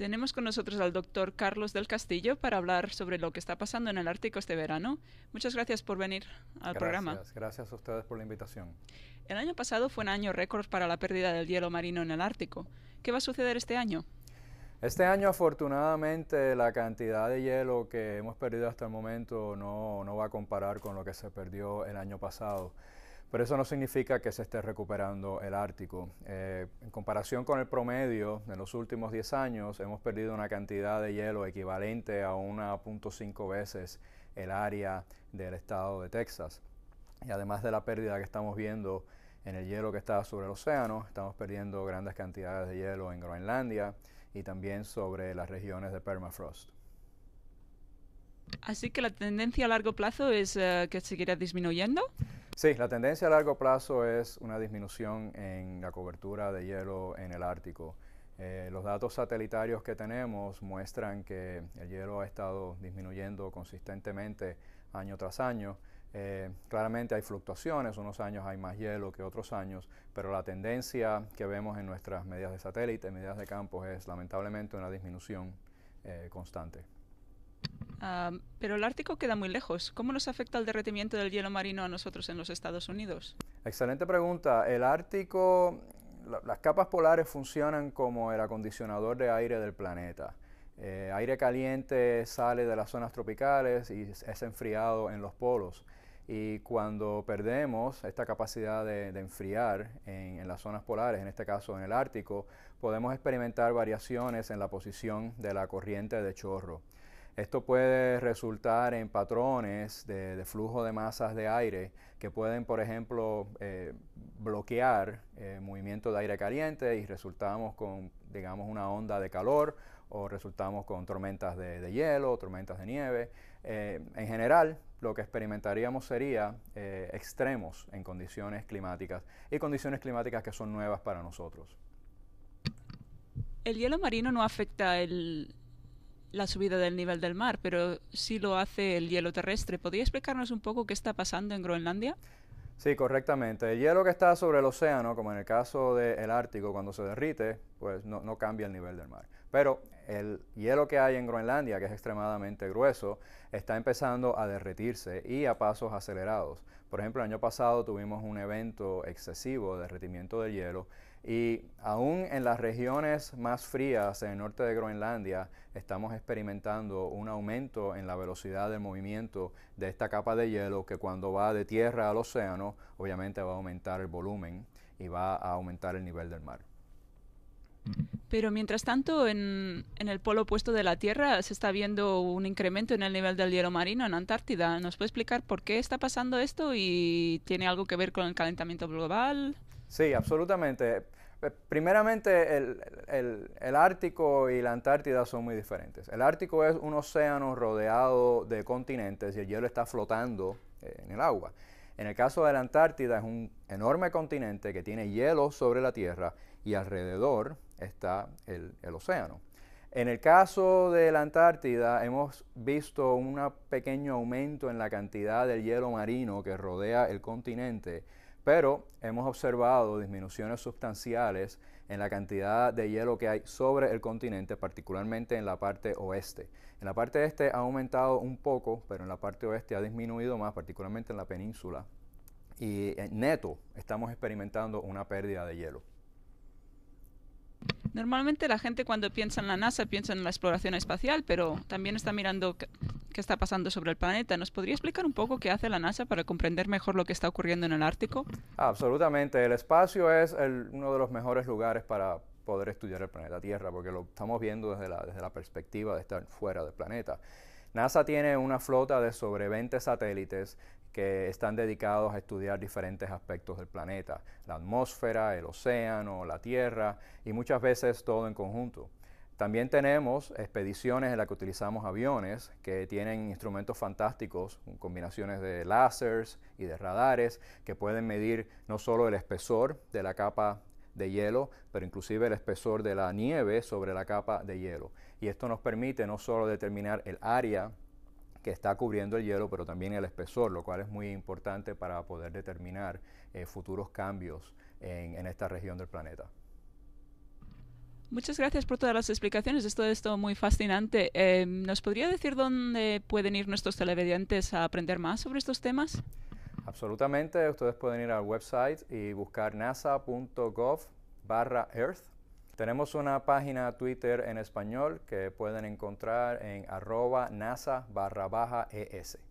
Tenemos con nosotros al doctor Carlos del Castillo para hablar sobre lo que está pasando en el Ártico este verano. Muchas gracias por venir al programa. Gracias a ustedes por la invitación. El año pasado fue un año récord para la pérdida del hielo marino en el Ártico. ¿Qué va a suceder este año? Este año afortunadamente la cantidad de hielo que hemos perdido hasta el momento no va a comparar con lo que se perdió el año pasado. Pero eso no significa que se esté recuperando el Ártico. Eh, en comparación con el promedio, en los últimos 10 años hemos perdido una cantidad de hielo equivalente a 1.5 veces el área del estado de Texas. Y además de la pérdida que estamos viendo en el hielo que está sobre el océano, estamos perdiendo grandes cantidades de hielo en Groenlandia y también sobre las regiones de permafrost. Así que la tendencia a largo plazo es eh, que seguirá disminuyendo. Sí, la tendencia a largo plazo es una disminución en la cobertura de hielo en el Ártico. Eh, los datos satelitarios que tenemos muestran que el hielo ha estado disminuyendo consistentemente año tras año. Eh, claramente hay fluctuaciones, unos años hay más hielo que otros años, pero la tendencia que vemos en nuestras medidas de satélite, medidas de campo, es lamentablemente una disminución eh, constante pero el Ártico queda muy lejos. ¿Cómo nos afecta el derretimiento del hielo marino a nosotros en los Estados Unidos? Excelente pregunta. El Ártico, las capas polares funcionan como el acondicionador de aire del planeta. Eh, aire caliente sale de las zonas tropicales y es enfriado en los polos. Y cuando perdemos esta capacidad de, enfriar en, las zonas polares, en este caso en el Ártico, podemos experimentar variaciones en la posición de la corriente de chorro. Esto puede resultar en patrones de, flujo de masas de aire que pueden, por ejemplo, eh, bloquear eh, movimiento de aire caliente y resultamos con, digamos, una onda de calor o resultamos con tormentas de, hielo, tormentas de nieve. Eh, en general, lo que experimentaríamos sería extremos en condiciones climáticas y condiciones climáticas que son nuevas para nosotros. ¿El hielo marino no afecta el, la subida del nivel del mar, pero sí lo hace el hielo terrestre. ¿Podría explicarnos un poco qué está pasando en Groenlandia? Sí, correctamente. El hielo que está sobre el océano, como en el caso del Ártico, cuando se derrite, pues no, no, cambia el nivel del mar. Pero el hielo que hay en Groenlandia, que es extremadamente grueso, está empezando a derretirse y a pasos acelerados. Por ejemplo, el año pasado tuvimos un evento excesivo de derretimiento de hielo y aún en las regiones más frías, en el norte de Groenlandia, estamos experimentando un aumento en la velocidad del movimiento de esta capa de hielo que cuando va de tierra al océano, obviamente va a aumentar el volumen y va a aumentar el nivel del mar. Pero mientras tanto, en, en, el polo opuesto de la Tierra se está viendo un incremento en el nivel del hielo marino en Antártida. ¿Nos puede explicar por qué está pasando esto y tiene algo que ver con el calentamiento global? Sí, absolutamente. Eh, primeramente, el, Ártico y la Antártida son muy diferentes. El Ártico es un océano rodeado de continentes y el hielo está flotando eh, en el agua. En el caso de la Antártida es un enorme continente que tiene hielo sobre la Tierra y alrededor está el, el océano. En el caso de la Antártida hemos visto un pequeño aumento en la cantidad del hielo marino que rodea el continente pero hemos observado disminuciones sustanciales en la cantidad de hielo que hay sobre el continente, particularmente en la parte oeste. En la parte este ha aumentado un poco, pero en la parte oeste ha disminuido más, particularmente en la península. Y eh, neto estamos experimentando una pérdida de hielo. Normalmente la gente cuando piensa en la NASA piensa en la exploración espacial, pero también está mirando qué está pasando sobre el planeta. ¿Nos podría explicar un poco qué hace la NASA para comprender mejor lo que está ocurriendo en el Ártico? Absolutamente. El espacio es uno de los mejores lugares para poder estudiar el planeta Tierra, porque lo estamos viendo desde la, desde la perspectiva de estar fuera del planeta. NASA tiene una flota de sobre 20 satélites que están dedicados a estudiar diferentes aspectos del planeta, la atmósfera, el océano, la Tierra y muchas veces todo en conjunto. También tenemos expediciones en las que utilizamos aviones que tienen instrumentos fantásticos, combinaciones de láseres y de radares que pueden medir no solo el espesor de la capa de hielo, pero inclusive el espesor de la nieve sobre la capa de hielo. Y esto nos permite no solo determinar el área que está cubriendo el hielo, pero también el espesor, lo cual es muy importante para poder determinar eh, futuros cambios en, esta región del planeta. Muchas gracias por todas las explicaciones. Esto es todo muy fascinante. Eh, ¿Nos podría decir dónde pueden ir nuestros televidentes a aprender más sobre estos temas? Absolutamente, ustedes pueden ir al website y buscar nasa.gov barra Earth. Tenemos una página Twitter en español que pueden encontrar en arroba nasa barra baja ES.